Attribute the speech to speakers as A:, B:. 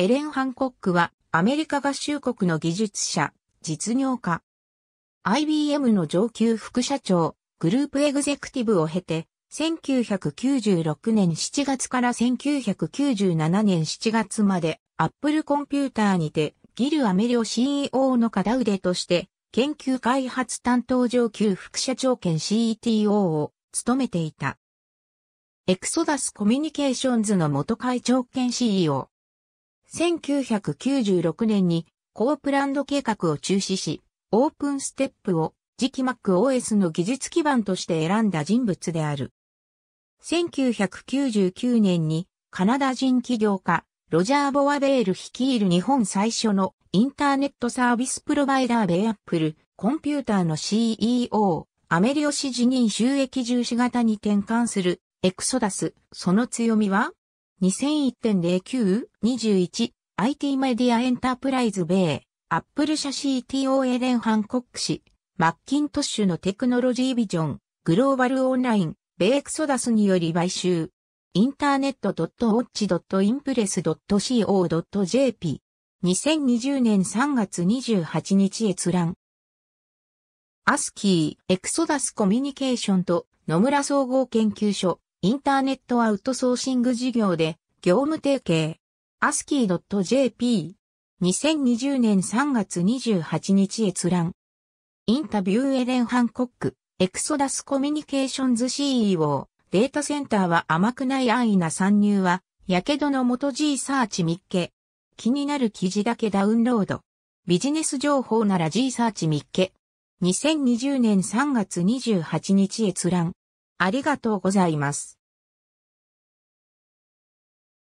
A: エレン・ハンコックはアメリカ合衆国の技術者、実業家。IBM の上級副社長、グループエグゼクティブを経て、1996年7月から1997年7月まで、アップルコンピューターにて、ギル・アメリオ CEO の片腕として、研究開発担当上級副社長兼 CTO を務めていた。エクソダスコミュニケーションズの元会長兼 CEO、1996年にコープランド計画を中止し、オープンステップを次期 MacOS の技術基盤として選んだ人物である。1999年にカナダ人企業家、ロジャー・ボアベール率いる日本最初のインターネットサービスプロバイダーベイアップル、コンピューターの CEO、アメリオ氏辞任収益重視型に転換する、エクソダス、その強みは2001.09-21 IT メディアエンタープライズ米、アップル社 CTO エレン・ハンコック氏、マッキントッシュのテクノロジービジョン、グローバルオンライン、米エクソダスにより買収、インターネット .watch.impress.co.jp、2020年3月28日閲覧。アスキー、エクソダスコミュニケーションと野村総合研究所、インターネットアウトソーシング事業で業務提携。ASCII.jp。2020年3月28日閲覧。インタビューエレン・ハンコック、エクソダスコミュニケーションズ CEO。データセンターは甘くない安易な参入は、やけどの元 G サーチ見っけ。気になる記事だけダウンロード。ビジネス情報なら G サーチ見っけ。2020年3月28日閲覧。ありがとうございます。